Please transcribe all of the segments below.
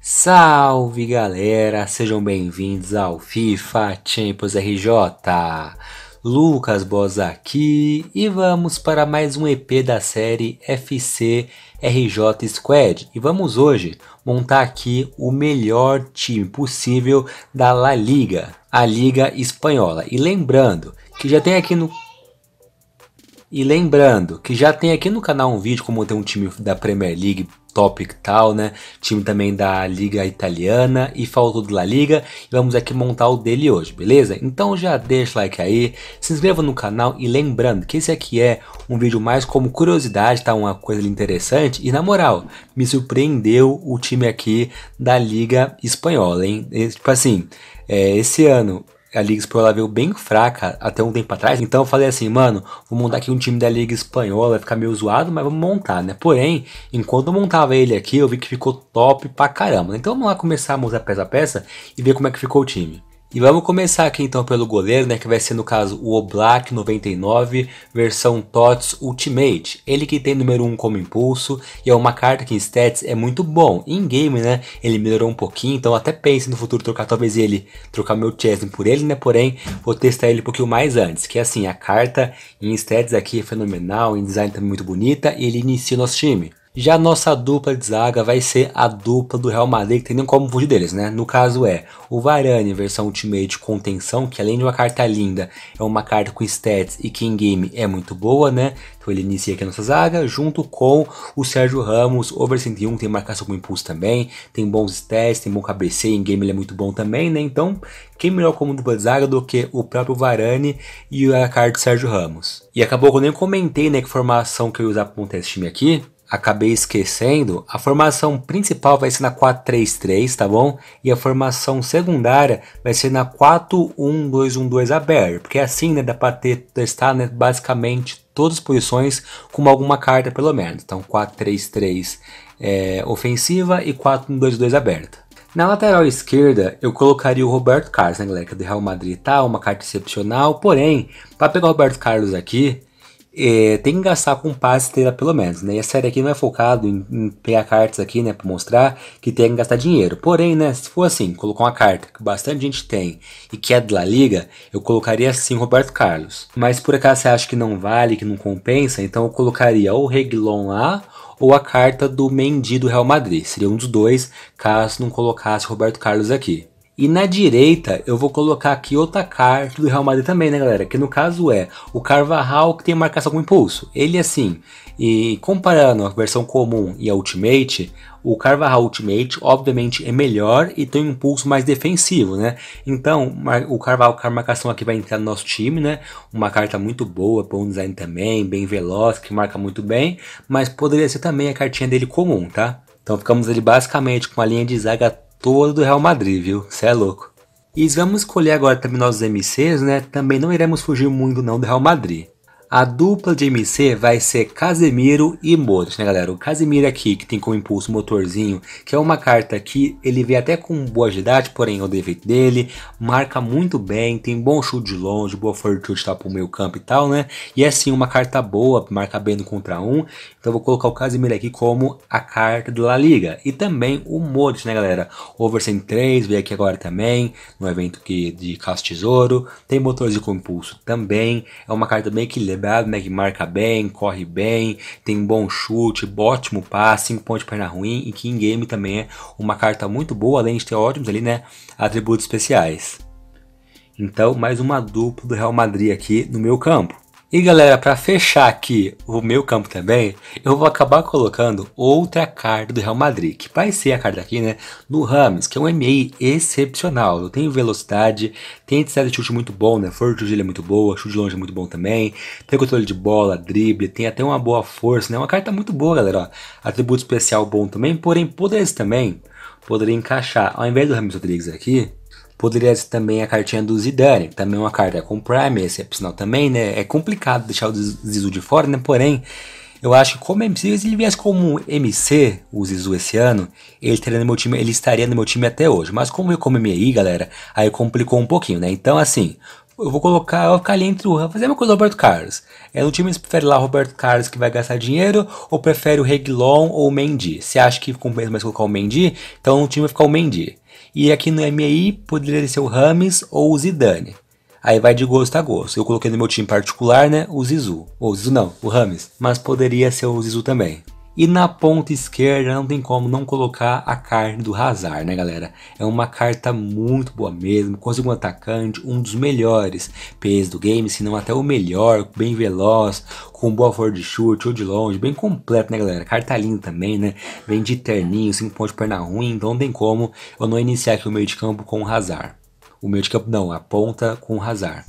Salve galera, sejam bem-vindos ao FIFA Champions RJ. Lucas Bos aqui e vamos para mais um EP da série FC RJ Squad. E vamos hoje montar aqui o melhor time possível da La Liga, a Liga Espanhola. E lembrando que já tem aqui no e lembrando que já tem aqui no canal um vídeo como tem um time da Premier League top e tal, né? Time também da Liga Italiana e faltou do La Liga. E vamos aqui montar o dele hoje, beleza? Então já deixa o like aí, se inscreva no canal e lembrando que esse aqui é um vídeo mais como curiosidade, tá? Uma coisa interessante. E na moral, me surpreendeu o time aqui da Liga Espanhola, hein? Tipo assim, é, esse ano a Liga Espanhola veio bem fraca até um tempo atrás. Então eu falei assim, mano, vou montar aqui um time da Liga Espanhola, vai ficar meio zoado, mas vamos montar, né? Porém, enquanto eu montava ele aqui, eu vi que ficou top pra caramba. Né? Então vamos lá começar a montar peça a peça e ver como é que ficou o time. E vamos começar aqui então pelo goleiro, né, que vai ser no caso o Oblak 99, versão TOTS Ultimate. Ele que tem número 1 como impulso e é uma carta que em stats é muito bom. Em game, né, ele melhorou um pouquinho, então até pense no futuro trocar talvez ele, trocar meu Chesney por ele, né, porém vou testar ele um pouquinho mais antes. Que é assim, a carta em stats aqui é fenomenal, em design também muito bonita e ele inicia o nosso time. Já nossa dupla de zaga vai ser a dupla do Real Madrid, que tem nem como fugir deles, né? No caso é o Varane, versão Ultimate Contenção, que além de uma carta linda, é uma carta com stats e que em game é muito boa, né? Então ele inicia aqui a nossa zaga, junto com o Sérgio Ramos, over 101, tem marcação com impulso também, tem bons stats, tem bom cabeceio, em game ele é muito bom também, né? Então, quem melhor como dupla de zaga do que o próprio Varane e a carta do Sérgio Ramos? E acabou que eu nem comentei, né, que formação que eu ia usar para montar esse time aqui, acabei esquecendo, a formação principal vai ser na 4-3-3, tá bom? E a formação secundária vai ser na 4-1-2-1-2 aberto, porque é assim, né, dá para testar, né, basicamente todas as posições com alguma carta pelo menos. Então 4-3-3 é, ofensiva e 4-1-2-2 aberta. Na lateral esquerda, eu colocaria o Roberto Carlos, né, galera? Que é do Real Madrid tá uma carta excepcional. Porém, para pegar o Roberto Carlos aqui, é, tem que gastar com passe pelo menos, né? E a série aqui não é focado em, em pegar cartas aqui, né? Pra mostrar que tem que gastar dinheiro. Porém, né? Se for assim, colocar uma carta que bastante gente tem e que é da Liga, eu colocaria assim Roberto Carlos. Mas por acaso você acha que não vale, que não compensa, então eu colocaria ou o Reguilon lá ou a carta do Mendy do Real Madrid. Seria um dos dois, caso não colocasse Roberto Carlos aqui. E na direita eu vou colocar aqui outra carta do Real Madrid também, né, galera? Que no caso é o Carvajal que tem marcação com impulso. Ele assim, e comparando a versão comum e a Ultimate, o Carvajal Ultimate obviamente é melhor e tem um impulso mais defensivo, né? Então, o Carvajal com a marcação aqui vai entrar no nosso time, né? Uma carta muito boa, bom design também, bem veloz, que marca muito bem, mas poderia ser também a cartinha dele comum, tá? Então ficamos ali basicamente com a linha de zaga Todo do Real Madrid, viu? Cê é louco. E vamos escolher agora também nossos MCs, né? Também não iremos fugir muito não do Real Madrid. A dupla de MC vai ser Casemiro e Modric, né galera? O Casemiro aqui, que tem como impulso motorzinho, que é uma carta que ele vem até com boa agilidade, porém é o defeito dele, marca muito bem, tem bom chute de longe, boa fortitude tá pro meio campo e tal, né? E é sim uma carta boa, marca bem no contra um, então vou colocar o Casemiro aqui como a carta do La Liga. E também o Modric, né galera? Over 103 veio aqui agora também, no evento que de caça tesouro, tem motores de com impulso também, é uma carta bem equilibrada, equilibrado, né? Que marca bem, corre bem, tem um bom chute, ótimo passe, 5 pontos de perna ruim e que em game também é uma carta muito boa, além de ter ótimos ali, né? Atributos especiais. Então, mais uma dupla do Real Madrid aqui no meu campo. E galera, para fechar aqui o meu campo também, eu vou acabar colocando outra carta do Real Madrid, que vai ser a carta aqui, né, no Rams, que é um MA excepcional. Eu tenho velocidade, tem de chute muito bom, né, força de é muito boa, chute de longe é muito bom também, tem controle de bola, drible, tem até uma boa força, né, uma carta muito boa, galera, ó. Atributo especial bom também, porém, poderes também poderia encaixar, ao invés do Ramos Rodrigues aqui, Poderia ser também a cartinha do Zidane, também é uma carta com Prime, excepcional é também, né? É complicado deixar o Zizu de fora, né? Porém, eu acho que como MC, se ele viesse como MC, o Zizu, esse ano, ele estaria no meu time, ele estaria no meu time até hoje. Mas como eu é comi aí, galera, aí complicou um pouquinho, né? Então, assim, eu vou colocar, eu vou ficar ali entre o. Fazer uma coisa do Roberto Carlos. É, no time, você prefere lá o Roberto Carlos que vai gastar dinheiro ou prefere o Reguilon ou o Mendy? Você acha que compensa mais colocar o Mendy? Então no time vai ficar o Mendy. E aqui no MI poderia ser o Rames ou o Zidane. Aí vai de gosto a gosto. Eu coloquei no meu time particular, né? O Zizu. Ou o Zizu não, o Rames. Mas poderia ser o Zizu também. E na ponta esquerda não tem como não colocar a carne do Hazard, né galera? É uma carta muito boa mesmo, conseguiu um atacante, um dos melhores PS do game, se não até o melhor, bem veloz, com boa força de chute ou de longe, bem completo né galera? Carta linda também, né? Vem de terninho, 5 pontos de perna ruim, então não tem como eu não iniciar aqui o meio de campo com o Hazard. O meio de campo não, a ponta com o Hazard.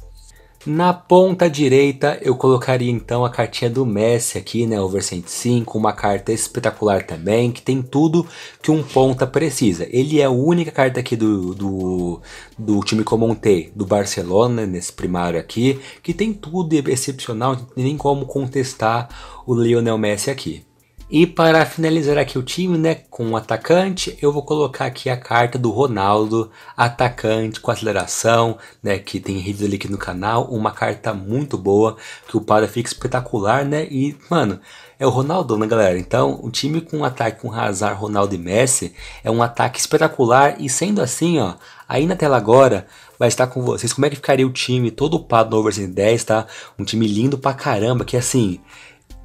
Na ponta direita eu colocaria então a cartinha do Messi aqui, né, over 105, uma carta espetacular também, que tem tudo que um ponta precisa. Ele é a única carta aqui do, do, do time Comonte, do Barcelona, nesse primário aqui, que tem tudo excepcional, nem como contestar o Lionel Messi aqui. E para finalizar aqui o time, né, com o atacante, eu vou colocar aqui a carta do Ronaldo, atacante com aceleração, né, que tem review ali aqui no canal, uma carta muito boa, que o para fica espetacular, né, e, mano, é o Ronaldo, né, galera? Então, o time com um ataque com Hazard, Ronaldo e Messi é um ataque espetacular e sendo assim, ó, aí na tela agora vai estar com vocês como é que ficaria o time todo upado no Over 10, tá? Um time lindo pra caramba, que assim,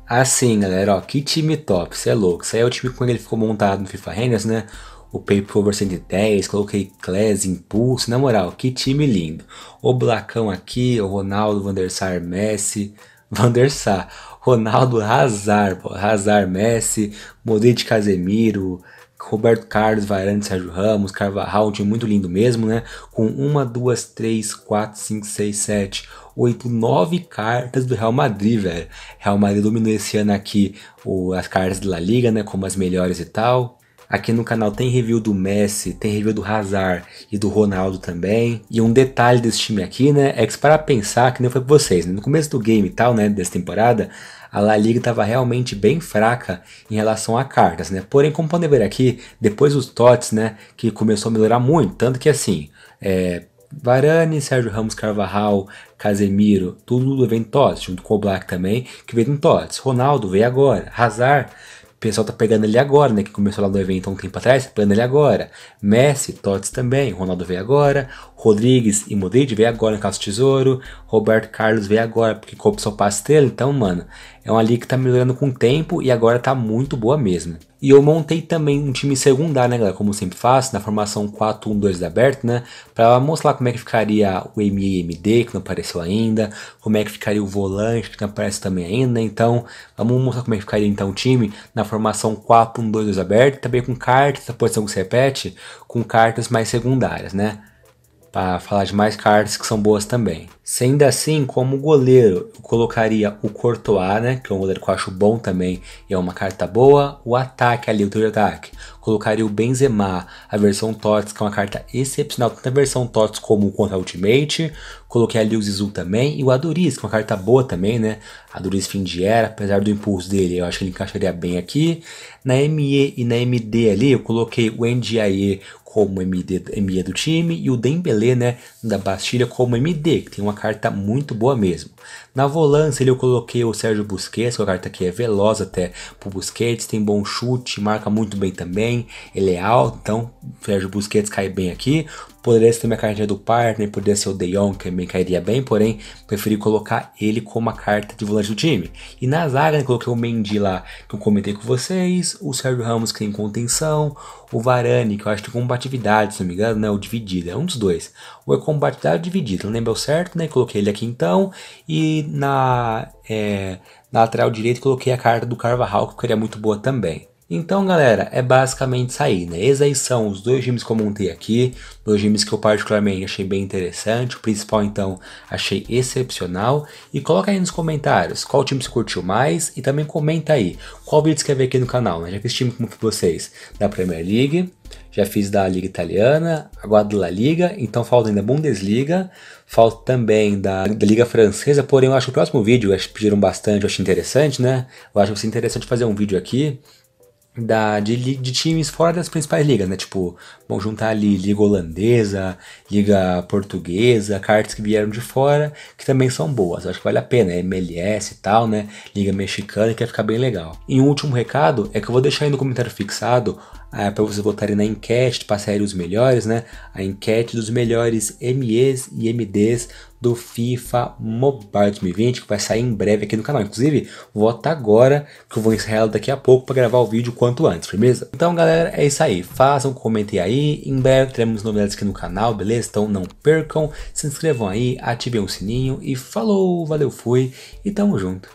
Assim, galera, ó, que time top, você é louco. Isso aí é o time quando ele ficou montado no FIFA Rennes, né? o Paper 110, coloquei Class, Impulso, na moral, que time lindo. O Blacão aqui, o Ronaldo, Van der Sar, Messi, Van der Sar, Ronaldo, Hazard, pô, Hazard, Messi, Modric, Casemiro, Roberto Carlos, Varane, Sérgio Ramos, Carvajal, um time muito lindo mesmo, né? Com uma, duas, três, quatro, cinco, seis, sete, 8, 9 cartas do Real Madrid, velho. Real Madrid dominou esse ano aqui o, as cartas da Liga, né? Como as melhores e tal. Aqui no canal tem review do Messi, tem review do Hazard e do Ronaldo também. E um detalhe desse time aqui, né, é que para pensar, que nem foi pra vocês, né, no começo do game e tal, né, dessa temporada, a La Liga tava realmente bem fraca em relação a cartas, né. Porém, como podem ver aqui, depois os TOTS, né, que começou a melhorar muito, tanto que assim, é, Varane, Sérgio Ramos Carvajal, Casemiro, tudo vem Tots, junto com o Black também, que veio Tots. Ronaldo veio agora, Hazard, o pessoal tá pegando ele agora, né, que começou lá no evento há um tempo atrás, tá pegando ele agora. Messi, Tots também, Ronaldo veio agora, Rodrigues e Modric veio agora no Caso Tesouro, Roberto Carlos veio agora, porque coube só passe dele, então, mano, é uma liga que tá melhorando com o tempo e agora tá muito boa mesmo. E eu montei também um time secundário, né, galera? Como eu sempre faço, na formação 4-1-2 da aberta, né? Pra mostrar como é que ficaria o MIMD, que não apareceu ainda, como é que ficaria o volante, que não aparece também ainda. Né? Então, vamos mostrar como é que ficaria então o time na formação 4-1-2 aberta, também com cartas, a posição que se repete, com cartas mais secundárias, né? para falar de mais cartas que são boas também. Sendo assim, como goleiro, eu colocaria o Courtois, né, que é um goleiro que eu acho bom também e é uma carta boa. O ataque ali, o trio de ataque, colocaria o Benzema, a versão TOTS, que é uma carta excepcional, tanto a versão TOTS como contra Ultimate. Coloquei ali o Zizou também e o Aduriz, que é uma carta boa também, né. Aduriz fim de era, apesar do impulso dele, eu acho que ele encaixaria bem aqui. Na ME e na MD ali, eu coloquei o NDIE, como MD, ME do time, e o Dembele né, da Bastilha, como MD, que tem uma carta muito boa mesmo. Na volância, eu coloquei o Sérgio Busquets, que é a carta que é veloz até pro Busquets, tem bom chute, marca muito bem também, ele é alto, então Sérgio Busquets cai bem aqui. Poderia ser também a carta do partner, poderia ser o De Jong, que também cairia bem, porém, preferi colocar ele como a carta de volante do time. E na zaga, né, coloquei o Mendy lá, que eu comentei com vocês, o Sérgio Ramos, que tem contenção, o Varane, que eu acho que tem combatividade, se não me engano, né, o dividido, é um dos dois. Ou é combatividade dividido, não lembro certo, né, coloquei ele aqui então, e na, é, na lateral direita coloquei a carta do Carvajal, que queria muito boa também. Então, galera, é basicamente isso aí, né? Esses aí são os dois times que eu montei aqui, dois times que eu particularmente achei bem interessante, o principal então achei excepcional. E coloca aí nos comentários qual time você curtiu mais e também comenta aí qual vídeo você quer ver aqui no canal, né? Já fiz time como vocês da Premier League, já fiz da Liga Italiana, agora da La Liga, então falta ainda Bundesliga, falta também da, da, Liga Francesa, porém eu acho que o próximo vídeo, acho que pediram bastante, eu acho interessante, né? Eu acho que vai ser interessante fazer um vídeo aqui da, de, de, times fora das principais ligas, né? Tipo, vão juntar ali Liga Holandesa, Liga Portuguesa, cartas que vieram de fora, que também são boas. Acho que vale a pena, MLS e tal, né? Liga Mexicana, que vai ficar bem legal. E um último recado é que eu vou deixar aí no comentário fixado ah, para vocês votarem na enquete, passarem os melhores, né? A enquete dos melhores MEs e MDs do FIFA Mobile 2020, que vai sair em breve aqui no canal. Inclusive, vota agora, que eu vou encerrar daqui a pouco para gravar o vídeo quanto antes, beleza? Então, galera, é isso aí. Façam, comentem aí. Em breve teremos novidades aqui no canal, beleza? Então não percam, se inscrevam aí, ativem o sininho e falou, valeu, fui e tamo junto.